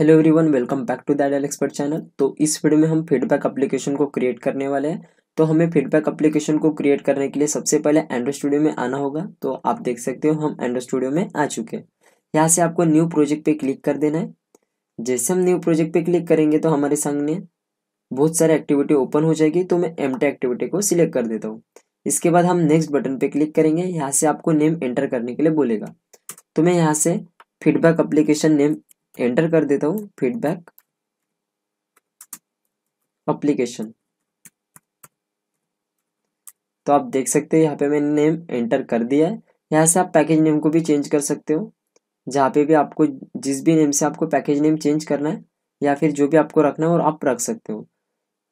hello everyone welcome back to that L expert channel तो इस video में हम फीडबैक एप्लीकेशन को क्रिएट करने वाले हैं तो हमें फीडबैक एप्लीकेशन को क्रिएट करने के लिए सबसे पहले एंड्रॉइड स्टूडियो में आना होगा तो आप देख सकते हो हम एंड्रॉइड स्टूडियो में आ चुके हैं यहाँ से आपको न्यू प्रोजेक्ट पे क्लिक कर देना है जैसे हम न्यू प्रोजेक्ट पे क्लिक करेंगे तो हमारे सामने बहुत सारे एक्टिविटी ओपन हो जाएगी तो मैं एम एक्टिविटी को सिलेक्ट कर देता हूँ इसके बाद हम नेक्स्ट बटन पे क्लिक करेंगे यहाँ से आपको नेम एंटर करने के लिए बोलेगा तो मैं यहाँ से फीडबैक अप्लीकेशन नेम एंटर कर देता हूँ फीडबैक अप्लीकेशन तो आप देख सकते हैं यहाँ पे मैंने नेम एंटर कर दिया है यहाँ से आप पैकेज नेम को भी चेंज कर सकते हो जहाँ पे भी आपको जिस भी नेम से आपको पैकेज नेम चेंज करना है या फिर जो भी आपको रखना है और आप रख सकते हो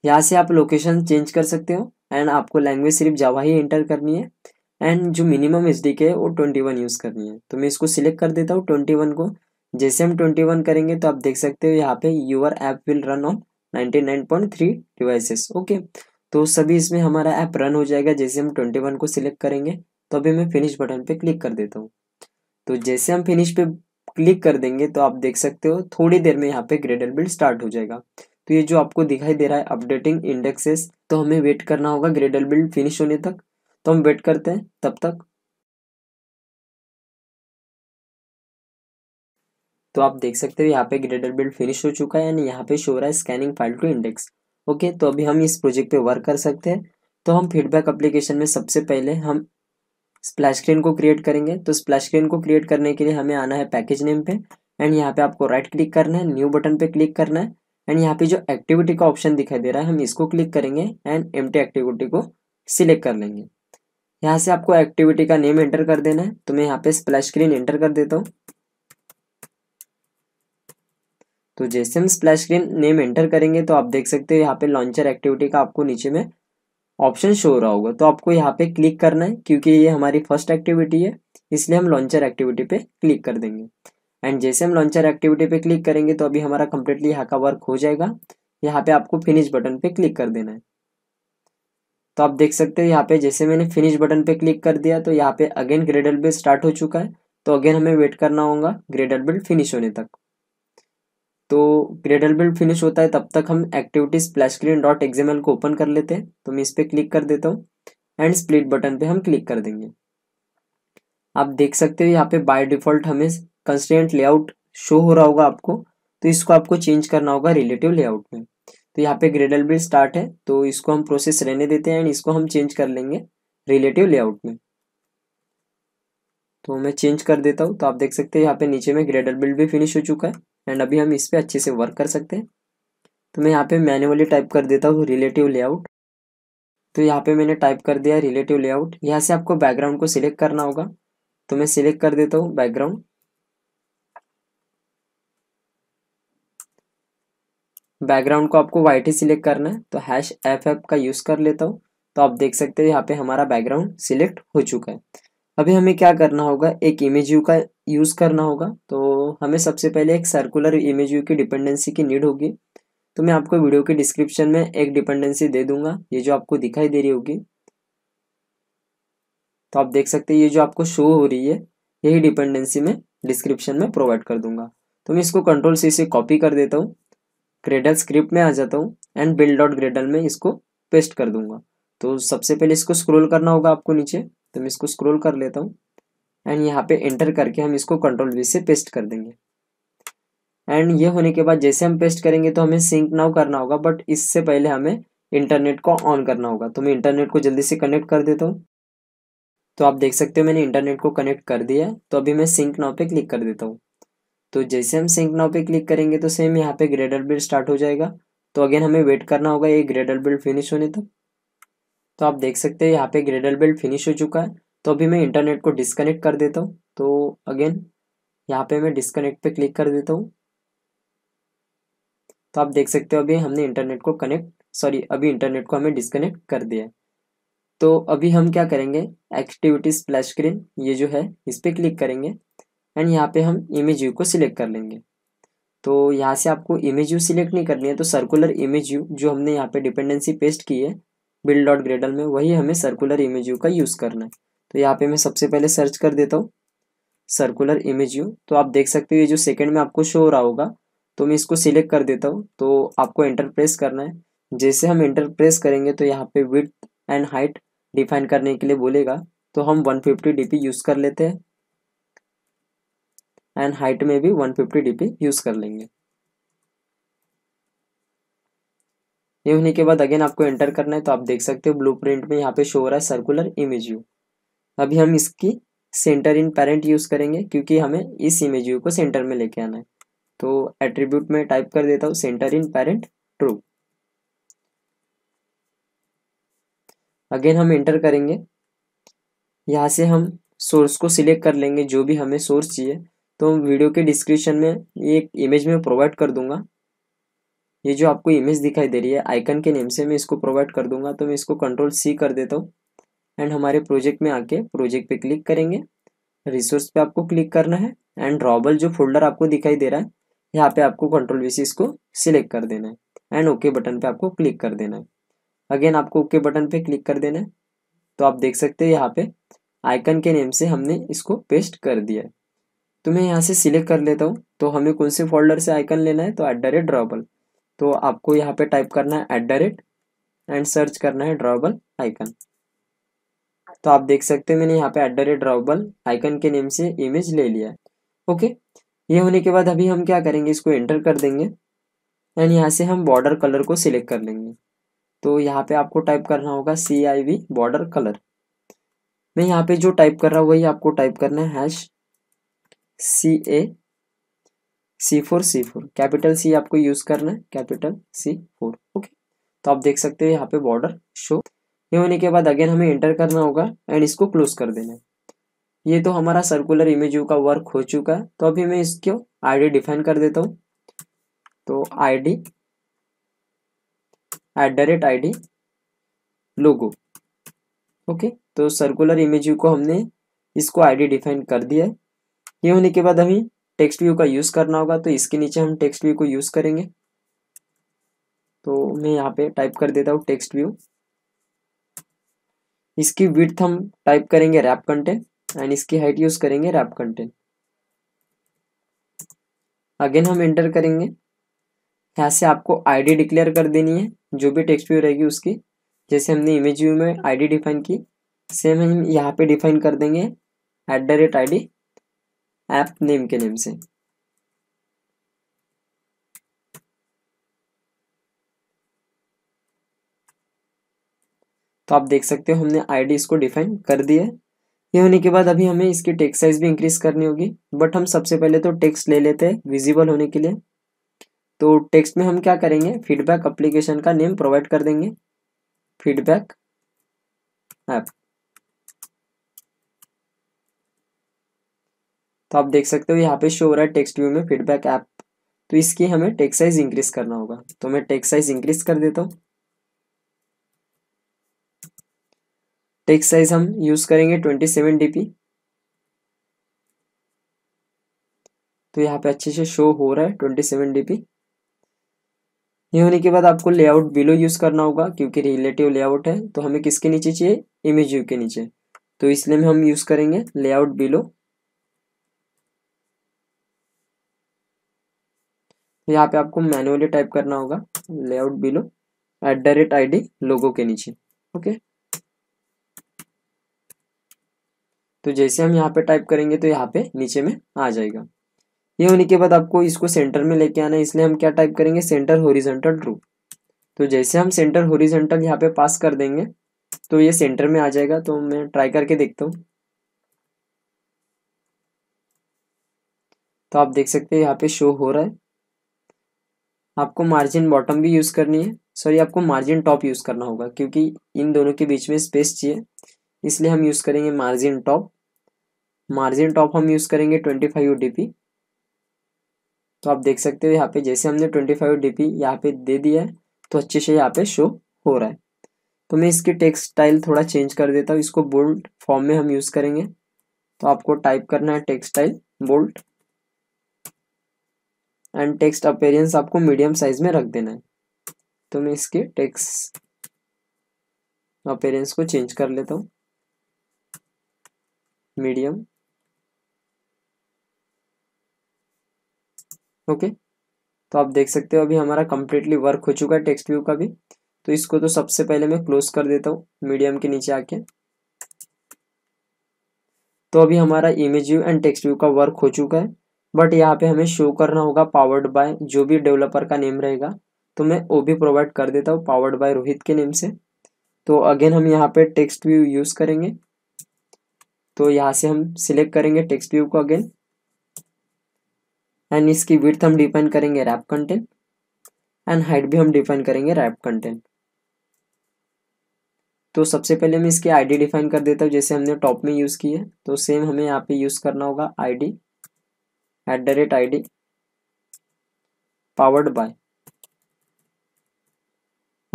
यहाँ से आप लोकेशन चेंज कर सकते हो एंड आपको लैंग्वेज सिर्फ जावा ही एंटर करनी है एंड जो मिनिमम एच है वो ट्वेंटी वन यूज़ करनी है तो मैं इसको सिलेक्ट कर देता हूँ ट्वेंटी वन को जैसे हम ट्वेंटी वन करेंगे तो आप देख सकते हो यहाँ पे your app will run on ninety nine point three devices okay तो सभी इसमें हमारा ऐप रन हो जाएगा जैसे हम ट्वेंटी वन को सिलेक्ट करेंगे तो अभी मैं फिनिश बटन पे क्लिक कर देता हूँ तो जैसे हम फिनिश पे क्लिक कर देंगे तो आप देख सकते हो थोड़ी देर में यहाँ पे ग्रेडल बिल्ड स्टार्ट हो जाएगा तो ये जो आपको दिखाई दे रहा है अपडेटिंग इंडेक्सेस तो हमें वेट करना होगा ग्रेडल बिल्ड फिनिश होने तक तो हम वेट करते हैं तब तक तो आप देख सकते हो यहाँ पे ग्रेडर बिल्ड फिनिश हो चुका है यानी यहाँ पे शो रहा है scanning file to index okay तो अभी हम इस प्रोजेक्ट पे वर्क कर सकते हैं तो हम फीडबैक अप्लीकेशन में सबसे पहले हम स्प्लैश स्क्रीन को क्रिएट करेंगे तो स्प्लैश स्क्रीन को क्रिएट करने के लिए हमें आना है पैकेज नेम पे एंड यहाँ पे आपको राइट क्लिक करना है न्यू बटन पे क्लिक करना है एंड यहाँ पे जो एक्टिविटी का ऑप्शन दिखाई दे रहा है हम इसको क्लिक करेंगे एंड एम एक्टिविटी को सिलेक्ट कर लेंगे यहाँ से आपको एक्टिविटी का नेम एंटर कर देना है तो मैं यहाँ पे स्प्लैश स्क्रीन एंटर कर देता हूँ तो जैसे हम स्प्लैश स्क्रीन नेम एंटर करेंगे तो आप देख सकते हो यहाँ पे लॉन्चर एक्टिविटी का आपको नीचे में ऑप्शन शो हो रहा होगा तो आपको यहाँ पे क्लिक करना है क्योंकि ये हमारी फर्स्ट एक्टिविटी है इसलिए हम लॉन्चर एक्टिविटी पे क्लिक कर देंगे एंड जैसे हम लॉन्चर एक्टिविटी पे क्लिक करेंगे तो अभी हमारा कंप्लीटली यहाँ का वर्क हो जाएगा यहाँ पे आपको फिनिश बटन पे क्लिक कर देना है तो आप देख सकते हो यहाँ पे जैसे मैंने फिनिश बटन पे क्लिक कर दिया तो यहाँ पे अगेन ग्रेडल बिल स्टार्ट हो चुका है तो अगेन हमें वेट करना होगा ग्रेडल बिल फिनिश होने तक तो ग्रेडल बिल्ड फिनिश होता है तब तक हम activity splash screen dot XML को ओपन कर लेते हैं तो मैं इस पर क्लिक कर देता हूँ एंड स्प्लिट बटन पे हम क्लिक कर देंगे आप देख सकते हो यहाँ पे बाय डिफॉल्ट हमें कंस्टेंट लेआउट शो हो रहा होगा आपको तो इसको आपको चेंज करना होगा रिलेटिव लेआउट में तो यहाँ पे ग्रेडल बिल्ड स्टार्ट है तो इसको हम प्रोसेस रहने देते हैं एंड इसको हम चेंज कर लेंगे रिलेटिव लेआउट में तो मैं चेंज कर देता हूँ तो आप देख सकते हैं यहाँ पे नीचे में ग्रेडल बिल्ड भी फिनिश हो चुका है एंड अभी हम इस पर अच्छे से वर्क कर सकते हैं तो मैं यहाँ पे मैनुअली टाइप कर देता हूँ रिलेटिव लेआउट तो यहाँ पे मैंने टाइप कर दिया रिलेटिव लेआउट यहाँ से आपको बैकग्राउंड को सिलेक्ट करना होगा तो मैं सिलेक्ट कर देता हूँ बैकग्राउंड बैकग्राउंड को आपको वाइट ही सिलेक्ट करना है तो हैश एफ एफ का यूज़ कर लेता हूँ तो आप देख सकते हैं यहाँ पे हमारा बैकग्राउंड सिलेक्ट हो चुका है अभी हमें क्या करना होगा एक इमेज यू का यूज़ करना होगा तो हमें सबसे पहले एक सर्कुलर इमेज यू की डिपेंडेंसी की नीड होगी तो मैं आपको वीडियो के डिस्क्रिप्शन में एक डिपेंडेंसी दे दूंगा ये जो आपको दिखाई दे रही होगी तो आप देख सकते हैं ये जो आपको शो हो रही है यही डिपेंडेंसी में डिस्क्रिप्शन में प्रोवाइड कर दूंगा तो मैं इसको कंट्रोल से कॉपी कर देता हूँ ग्रेडल स्क्रिप्ट में आ जाता हूँ एंड बिल्ड डॉट ग्रेडल में इसको पेस्ट कर दूंगा तो सबसे पहले इसको स्क्रोल करना होगा आपको नीचे तो मैं इसको स्क्रोल कर लेता हूँ एंड यहाँ पे एंटर करके हम इसको कंट्रोल वी से पेस्ट कर देंगे एंड ये होने के बाद जैसे हम पेस्ट करेंगे तो हमें सिंक नाउ करना होगा बट इससे पहले हमें इंटरनेट को ऑन करना होगा तो मैं इंटरनेट को जल्दी से कनेक्ट कर देता हूँ तो आप देख सकते हो मैंने इंटरनेट को कनेक्ट कर दिया है तो अभी मैं सिंक नाउ पे क्लिक कर देता हूँ तो जैसे हम सिंक नाउ पे क्लिक करेंगे तो सेम यहाँ पे ग्रेडर बिल स्टार्ट हो जाएगा तो अगेन हमें वेट करना होगा ये ग्रेडर बिल फिनिश होने तक तो आप देख सकते हैं यहाँ पे ग्रेडल बेल्ट फिनिश हो चुका है तो अभी मैं इंटरनेट को डिस्कनेक्ट कर देता हूँ तो अगेन यहाँ पे मैं डिस्कनेक्ट पे क्लिक कर देता हूँ तो आप देख सकते हो अभी हमने इंटरनेट को कनेक्ट सॉरी अभी इंटरनेट को हमें डिस्कनेक्ट कर दिया है तो अभी हम क्या करेंगे एक्टिविटी स्प्लैश स्क्रीन ये जो है इस पर क्लिक करेंगे एंड यहाँ पे हम इमेज यू को सिलेक्ट कर लेंगे तो यहाँ से आपको इमेज यू सिलेक्ट नहीं करनी है तो सर्कुलर इमेज यू जो हमने यहाँ पे डिपेंडेंसी पेस्ट की है बिल्ड डॉट ग्रेडल में वही हमें सर्कुलर इमेज यू का यूज़ करना है तो यहाँ पे मैं सबसे पहले सर्च कर देता हूँ सर्कुलर इमेज यू तो आप देख सकते हो ये जो सेकेंड में आपको शो हो रहा होगा तो मैं इसको सिलेक्ट कर देता हूँ तो आपको एंटर प्रेस करना है जैसे हम एंटर प्रेस करेंगे तो यहाँ पे विथ एंड हाइट डिफाइन करने के लिए बोलेगा तो हम वन फिफ्टी यूज़ कर लेते हैं एंड हाइट में भी वन फिफ्टी यूज़ कर लेंगे ये होने के बाद अगेन आपको एंटर करना है तो आप देख सकते हो प्रिंट में यहाँ पे शो हो रहा है सर्कुलर इमेज यू अभी हम इसकी सेंटर इन पेरेंट यूज़ करेंगे क्योंकि हमें इस इमेज यू को सेंटर में लेके आना है तो एट्रीब्यूट में टाइप कर देता हूँ center in parent true again हम एंटर करेंगे यहाँ से हम सोर्स को सिलेक्ट कर लेंगे जो भी हमें सोर्स चाहिए तो वीडियो के डिस्क्रिप्शन में ये इमेज में प्रोवाइड कर दूंगा ये जो आपको इमेज दिखाई दे रही है आइकन के नेम से मैं इसको प्रोवाइड कर दूंगा तो मैं इसको कंट्रोल सी कर देता हूँ एंड हमारे प्रोजेक्ट में आके प्रोजेक्ट पे क्लिक करेंगे रिसोर्स पे आपको क्लिक करना है एंड ड्रॉबल जो फोल्डर आपको दिखाई दे रहा है यहाँ पे आपको कंट्रोल वी से इसको सिलेक्ट कर देना है एंड ओके बटन पे आपको क्लिक कर देना है अगेन आपको ओके बटन पे क्लिक कर देना है तो आप देख सकते हैं यहाँ पे आइकन के नेम से हमने इसको पेस्ट कर दिया है तो मैं यहाँ से सिलेक्ट कर लेता हूँ तो हमें कौन से फोल्डर से आइकन लेना है तो एट द रेट ड्रॉबल तो आपको यहाँ पे टाइप करना है at the rate and search करना है ड्रॉबल आइकन तो आप देख सकते हैं मैंने यहाँ पे at the rate drawable icon के नेम से इमेज ले लिया है ओके ये होने के बाद अभी हम क्या करेंगे इसको एंटर कर देंगे एंड यहाँ से हम बॉर्डर कलर को सिलेक्ट कर लेंगे तो यहाँ पे आपको टाइप करना होगा C I V border colour मैं यहाँ पे जो टाइप कर रहा हूँ वही आपको टाइप करना है hash C A C four C four capital C आपको यूज करना है कैपिटल सी फोर ओके तो आप देख सकते हो यहाँ पे बॉर्डर शो ये होने के बाद अगेन हमें एंटर करना होगा एंड इसको क्लोज कर देना है ये तो हमारा सर्कुलर इमेज का वर्क हो चुका है तो अभी मैं इसको आईडी डिफाइन कर देता हूँ तो ID at the rate I logo okay तो सर्कुलर इमेज को हमने इसको आईडी डिफाइन कर दिया है ये होने के बाद हमें टेक्स्ट व्यू का यूज़ करना होगा तो इसके नीचे हम टेक्स्ट व्यू को यूज़ करेंगे तो मैं यहाँ पे टाइप कर देता हूँ टेक्स्ट व्यू इसकी विथ हम टाइप करेंगे रैप कंटेंट एंड इसकी हाइट यूज़ करेंगे रैप कंटेंट अगेन हम एंटर करेंगे यहाँ से आपको आईडी डिक्लेयर कर देनी है जो भी टेक्स्ट व्यू रहेगी उसकी जैसे हमने इमेज व्यू में आईडी डिफाइन की सेम हम यहाँ पे डिफाइन कर देंगे at the rate I app name के नेम से तो आप देख सकते हो हमने आईडी इसको डिफाइन कर दिया है ये होने के बाद अभी हमें इसकी टेक्स्ट साइज भी इंक्रीज करनी होगी बट हम सबसे पहले तो टेक्स्ट ले लेते हैं विजिबल होने के लिए तो टेक्स्ट में हम क्या करेंगे फीडबैक एप्लीकेशन का नेम प्रोवाइड कर देंगे फीडबैक ऐप तो आप देख सकते हो यहाँ पे शो हो रहा है टेक्स्ट व्यू में फीडबैक ऐप तो इसकी हमें टेक्स्ट साइज इंक्रीज करना होगा तो मैं टेक्स्ट साइज इंक्रीज कर देता हूँ टेक्स्ट साइज हम यूज करेंगे ट्वेंटी सेवन डीपी तो यहाँ पे अच्छे से शो हो रहा है ट्वेंटी सेवन डीपी ये होने के बाद आपको लेआउट बिलो यूज करना होगा क्योंकि रिलेटिव लेआउट है तो हमें किसके नीचे चाहिए इमेज व्यू के नीचे तो इसलिए हम यूज करेंगे लेआउट बिलो तो यहाँ पे आपको मैनुअली टाइप करना होगा layout below at the rate I logo के नीचे ओके तो जैसे हम यहाँ पे टाइप करेंगे तो यहाँ पे नीचे में आ जाएगा ये होने के बाद आपको इसको सेंटर में लेके आना है इसलिए हम क्या टाइप करेंगे सेंटर होरिजेंटल ट्रू तो जैसे हम सेंटर होरिजेंटल यहाँ पे पास कर देंगे तो ये सेंटर में आ जाएगा तो मैं ट्राई करके देखता हूँ तो आप देख सकते हैं यहाँ पे शो हो रहा है आपको मार्जिन बॉटम भी यूज़ करनी है सॉरी आपको मार्जिन टॉप यूज़ करना होगा क्योंकि इन दोनों के बीच में स्पेस चाहिए इसलिए हम यूज़ करेंगे मार्जिन टॉप मार्जिन टॉप हम यूज़ करेंगे ट्वेंटी फाइव डी तो आप देख सकते हो यहाँ पे जैसे हमने ट्वेंटी फाइव डी पी यहाँ पे दे दिया है तो अच्छे से यहाँ पे शो हो रहा है तो मैं इसकी टेक्सटाइल थोड़ा चेंज कर देता हूँ इसको बोल्ट फॉर्म में हम यूज़ करेंगे तो आपको टाइप करना है text style bold and text appearance आपको मीडियम साइज में रख देना है तो मैं इसके टेक्स्ट अपेरियंस को चेंज कर लेता हूँ मीडियम ओके तो आप देख सकते हो अभी हमारा कंप्लीटली वर्क हो चुका है टेक्स्ट व्यू का भी तो इसको तो सबसे पहले मैं क्लोज कर देता हूँ मीडियम के नीचे आके तो अभी हमारा image view and text view का वर्क हो चुका है बट यहाँ पे हमें शो करना होगा पावर्ड बाय जो भी डेवलपर का नेम रहेगा तो मैं वो भी प्रोवाइड कर देता हूँ पावर्ड बाय रोहित के नेम से तो अगेन हम यहाँ पे टेक्स्ट व्यू यूज़ करेंगे तो यहाँ से हम सिलेक्ट करेंगे टेक्स्ट व्यू को अगेन एंड इसकी विर्थ हम डिफाइन करेंगे रैप कंटेंट एंड हाइट भी हम डिफाइन करेंगे रैप कंटेंट तो सबसे पहले मैं इसकी आईडी डिफाइन कर देता हूँ जैसे हमने टॉप में यूज़ की है तो सेम हमें यहाँ पे यूज़ करना होगा ID the rate I D powered by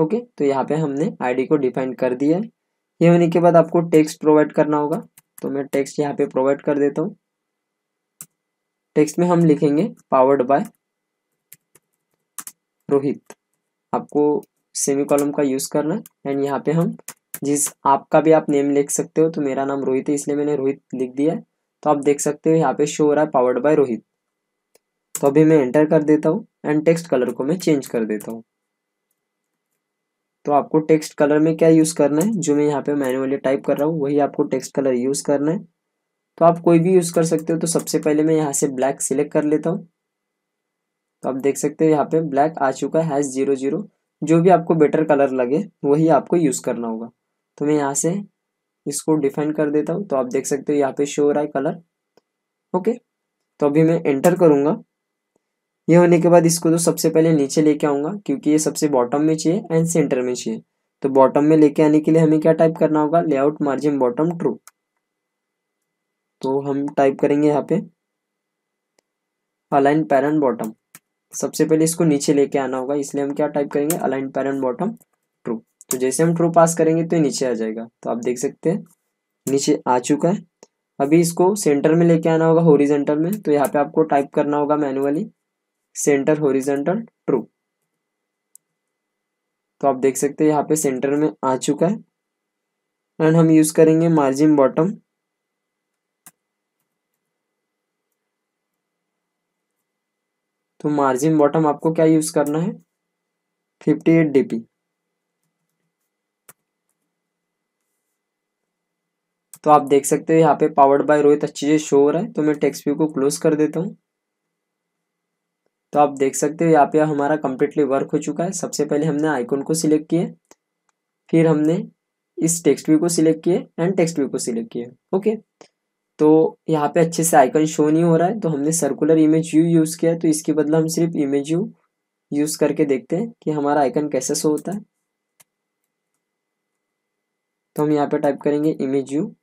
okay तो यहाँ पे हमने आईडी को डिफाइन कर दिया है ये होने के बाद आपको टेक्स्ट प्रोवाइड करना होगा तो मैं टेक्स्ट यहाँ पे प्रोवाइड कर देता हूँ टेक्स्ट में हम लिखेंगे पावर्ड बाय रोहित आपको सेमी कॉलम का यूज़ करना है एंड यहाँ पे हम जिस आपका भी आप नेम लिख सकते हो तो मेरा नाम रोहित है इसलिए मैंने रोहित लिख दिया है तो आप देख सकते हो यहाँ पे शो हो रहा है पावर्ड बाय रोहित तो अभी मैं एंटर कर देता हूँ एंड टेक्स्ट कलर को मैं चेंज कर देता हूँ तो आपको टेक्स्ट कलर में क्या यूज़ करना है जो मैं यहाँ पे मैनुअली टाइप कर रहा हूँ वही आपको टेक्स्ट कलर यूज़ करना है तो आप कोई भी यूज़ कर सकते हो तो सबसे पहले मैं यहाँ से ब्लैक सिलेक्ट कर लेता हूँ तो आप देख सकते हो यहाँ पे ब्लैक आ चुका है जीरो जीरो जो भी आपको बेटर कलर लगे वही आपको यूज़ करना होगा तो मैं यहाँ से इसको डिफाइन कर देता हूँ तो आप देख सकते हो यहाँ पे शो हो रहा है कलर ओके तो अभी मैं एंटर करूँगा ये होने के बाद इसको तो सबसे पहले नीचे लेके आऊँगा क्योंकि ये सबसे बॉटम में चाहिए एंड सेंटर में चाहिए तो बॉटम में लेके आने के लिए हमें क्या टाइप करना होगा लेआउट मार्जिन बॉटम ट्रू तो हम टाइप करेंगे यहाँ पे अलाइन पैरन बॉटम सबसे पहले इसको नीचे लेके आना होगा इसलिए हम क्या टाइप करेंगे अलाइन पैरन बॉटम ट्रू तो जैसे हम ट्रू पास करेंगे तो नीचे आ जाएगा तो आप देख सकते हैं नीचे आ चुका है अभी इसको सेंटर में लेके आना होगा होरिजेंटल में तो यहाँ पे आपको टाइप करना होगा मैनुअली सेंटर होरिजेंटल ट्रू तो आप देख सकते हैं यहाँ पे सेंटर में आ चुका है एंड हम यूज करेंगे मार्जिन बॉटम तो मार्जिन बॉटम आपको क्या यूज करना है फिफ्टी एट तो आप देख सकते हो यहाँ पे पावर्ड बाय रोहित अच्छे से शो हो रहा है तो मैं टेक्स्ट व्यू को क्लोज कर देता हूँ तो आप देख सकते हो यहाँ पे हमारा कम्प्लीटली वर्क हो चुका है सबसे पहले हमने आइकॉन को सिलेक्ट किए फिर हमने इस टेक्स्ट व्यू को सिलेक्ट किए एंड टेक्स्ट व्यू को सिलेक्ट किया ओके तो यहाँ पे अच्छे से आइकन शो नहीं हो रहा है तो हमने सर्कुलर इमेज यू यूज़ किया तो इसके बदला हम सिर्फ इमेज यू यूज़ करके देखते हैं कि हमारा आइकन कैसे शो होता है तो हम यहाँ पे टाइप करेंगे इमेज यू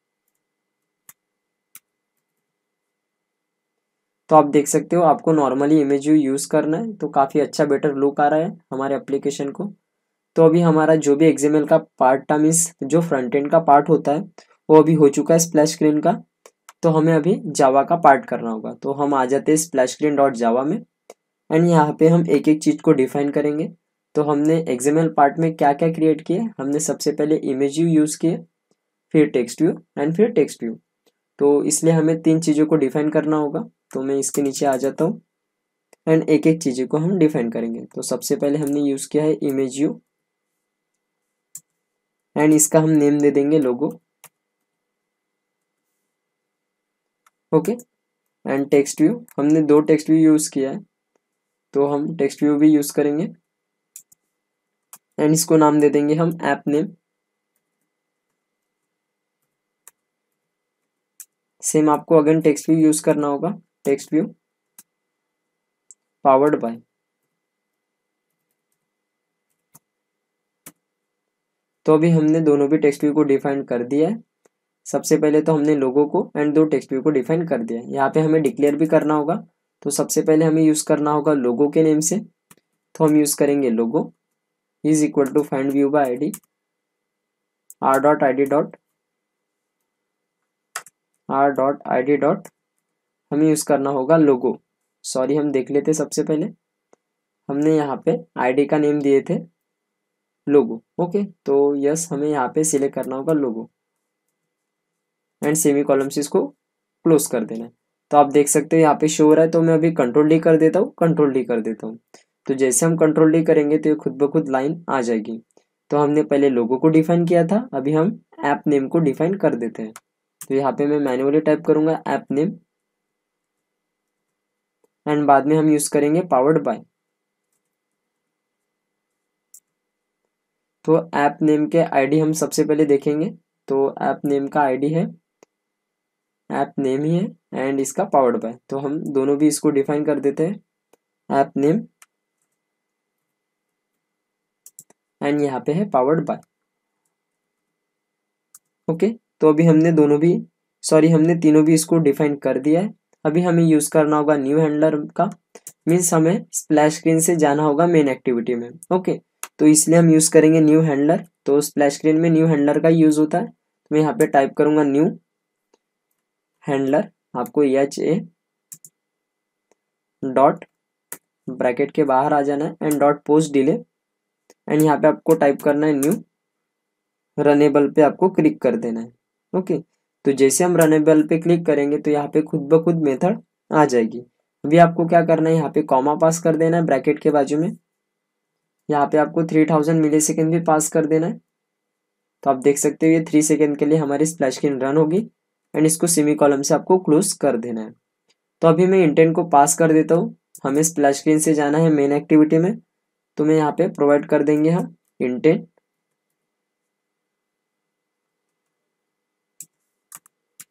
तो आप देख सकते हो आपको नॉर्मली इमेज यू यूज़ करना है तो काफ़ी अच्छा बेटर लुक आ रहा है हमारे एप्लीकेशन को तो अभी हमारा जो भी एग्जेमल का पार्ट था मीन्स जो फ्रंट एंड का पार्ट होता है वो अभी हो चुका है स्प्लैश स्क्रीन का तो हमें अभी जावा का पार्ट करना होगा तो हम आ जाते हैं स्प्लैश स्क्रीन डॉट जावा में एंड यहाँ पे हम एक एक चीज़ को डिफाइन करेंगे तो हमने एग्जेमल पार्ट में क्या क्या क्रिएट किए हमने सबसे पहले इमेज यू यूज़ किए फिर टेक्स्ट व्यू एंड फिर टेक्स्ट व्यू तो इसलिए हमें तीन चीज़ों को डिफाइन करना होगा तो मैं इसके नीचे आ जाता हूँ एंड एक एक चीज़ों को हम डिफाइन करेंगे तो सबसे पहले हमने यूज़ किया है इमेज यू एंड इसका हम नेम दे देंगे logo okay and text view हमने दो टेक्स्ट व्यू यूज़ किया है तो हम टेक्स्ट व्यू भी यूज़ करेंगे एंड इसको नाम दे देंगे हम ऐप नेम सेम आपको अगेन टेक्स्ट व्यू यूज करना होगा टेक्स्ट व्यू पावर्ड बाय तो अभी हमने दोनों भी टेक्स्ट व्यू को डिफाइन कर दिया है सबसे पहले तो हमने लोगों को एंड दो टेक्स्ट व्यू को डिफाइन कर दिया है यहाँ पे हमें डिक्लेयर भी करना होगा तो सबसे पहले हमें यूज़ करना होगा लोगो के नेम से तो हम यूज़ करेंगे logo is equal to find view by I D R dot I D dot R dot I D dot हमें यूज़ करना होगा लोगो सॉरी हम देख लेते सबसे पहले हमने यहाँ पे आईडी का नेम दिए थे लोगो ओके तो यस हमें यहाँ पे सिलेक्ट करना होगा लोगो एंड सेमी कॉलम से इसको क्लोज कर देना है तो आप देख सकते हो यहाँ पे शो हो रहा है तो मैं अभी कंट्रोल डी कर देता हूँ कंट्रोल डी कर देता हूँ तो जैसे हम कंट्रोल डी करेंगे तो ये खुद ब खुद लाइन आ जाएगी तो हमने पहले लोगो को डिफाइन किया था अभी हम ऐप नेम को डिफाइन कर देते हैं तो यहाँ पे मैं मैनुअली टाइप करूंगा ऐप नेम एंड बाद में हम यूज़ करेंगे पावर्ड बाय तो ऐप नेम के आईडी हम सबसे पहले देखेंगे तो ऐप नेम का आईडी है ऐप नेम ही है एंड इसका पावर्ड बाय तो हम दोनों भी इसको डिफाइन कर देते हैं ऐप नेम एंड यहाँ पे है पावर्ड बाय ओके तो अभी हमने दोनों भी सॉरी हमने तीनों भी इसको डिफाइन कर दिया है अभी हमें यूज़ करना होगा न्यू हैंडलर का मीन्स हमें स्प्लैश स्क्रीन से जाना होगा मेन एक्टिविटी में ओके तो इसलिए हम यूज़ करेंगे न्यू हैंडलर तो स्प्लैश स्क्रीन में न्यू हैंडलर का यूज़ होता है तो मैं यहाँ पे टाइप करूँगा न्यू हैंडलर आपको एच ए डॉट ब्रैकेट के बाहर आ जाना है and dot post delay and यहाँ पे आपको टाइप करना है न्यू रनेबल पे आपको क्लिक कर देना है ओके तो जैसे हम रनेबल पे क्लिक करेंगे तो यहाँ पे खुद ब खुद मेथड आ जाएगी अभी आपको क्या करना है यहाँ पे कॉमा पास कर देना है ब्रैकेट के बाजू में यहाँ पे आपको थ्री थाउजेंड मिली सेकेंड भी पास कर देना है तो आप देख सकते हो ये थ्री सेकेंड के लिए हमारी स्प्लैश स्क्रीन रन होगी एंड इसको सेमी कॉलम से आपको क्लोज कर देना है तो अभी मैं इंटेंट को पास कर देता हूँ हमें स्प्लैश स्क्रीन से जाना है मेन एक्टिविटी में तो मैं यहाँ पे प्रोवाइड कर देंगे हम इंटेंट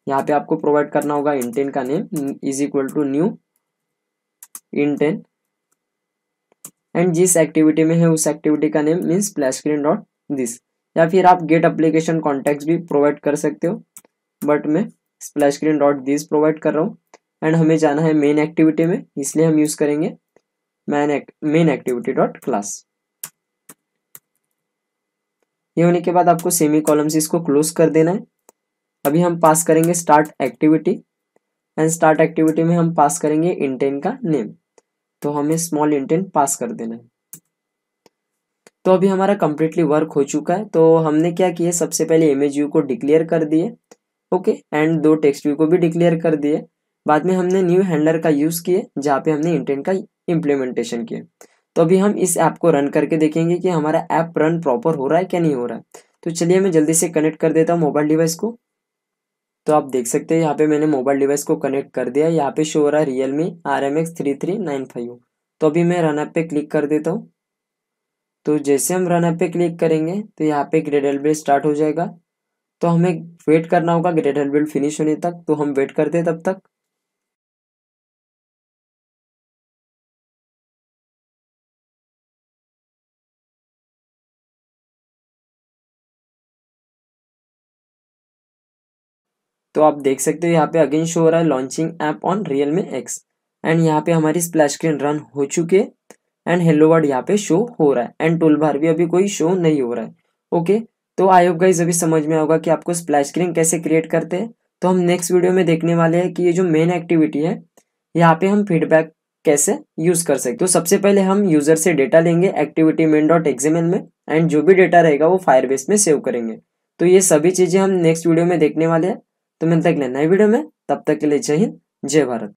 यहाँ पे आपको प्रोवाइड करना होगा इंटेन का name is equal to new intent and जिस एक्टिविटी में है उस एक्टिविटी का name means plus screen dot this या फिर आप गेट अप्लीकेशन कॉन्टेक्ट भी प्रोवाइड कर सकते हो बट मैं splash screen dot this provide कर रहा हूँ एंड हमें जाना है मेन एक्टिविटी में इसलिए हम यूज़ करेंगे man main activity dot class ये होने के बाद आपको सेमी कॉलम्स इसको क्लोज कर देना है अभी हम पास करेंगे start activity and start activity में हम पास करेंगे इंटेन का नेम तो हमें स्मॉल इंटेन पास कर देना है तो अभी हमारा कम्प्लीटली वर्क हो चुका है तो हमने क्या किया सबसे पहले इमेज व्यू को डिक्लेयर कर दिए ओके एंड दो टेक्स्ट व्यू को भी डिक्लेयर कर दिए बाद में हमने न्यू हैंडलर का यूज़ किए जहाँ पे हमने इंटेंट का इम्प्लीमेंटेशन किया तो अभी हम इस ऐप को रन करके देखेंगे कि हमारा ऐप रन प्रॉपर हो रहा है क्या नहीं हो रहा है तो चलिए मैं जल्दी से कनेक्ट कर देता हूँ मोबाइल डिवाइस को तो आप देख सकते हैं यहाँ पे मैंने मोबाइल डिवाइस को कनेक्ट कर दिया यहाँ पे शो हो रहा है Realme R M X three three nine five तो अभी मैं रन ऐप पे क्लिक कर देता हूँ तो जैसे हम रन ऐप पे क्लिक करेंगे तो यहाँ पे ग्रेडल बिल स्टार्ट हो जाएगा तो हमें वेट करना होगा ग्रेडल बिल फिनिश होने तक तो हम वेट करते तब तक तो आप देख सकते हो यहाँ पे अगेन शो हो रहा है launching app on Realme X and यहाँ पे हमारी स्प्लैश स्क्रीन रन हो चुके एंड हेलो वर्ड यहाँ पे शो हो रहा है एंड टूल बार भी अभी कोई शो नहीं हो रहा है ओके तो आई होप गाइज अभी समझ में होगा कि आपको स्प्लैश स्क्रीन कैसे क्रिएट करते हैं तो हम नेक्स्ट वीडियो में देखने वाले हैं कि ये जो मेन एक्टिविटी है यहाँ पे हम फीडबैक कैसे यूज कर सकते तो सबसे पहले हम यूजर से डेटा लेंगे एक्टिविटी मेन डॉट एक्सएमएल में एंड जो भी डेटा रहेगा वो फायरबेस में सेव करेंगे तो ये सभी चीजें हम नेक्स्ट वीडियो में देखने वाले हैं तो मिलते अगले नए वीडियो में तब तक के लिए जय हिंद जय भारत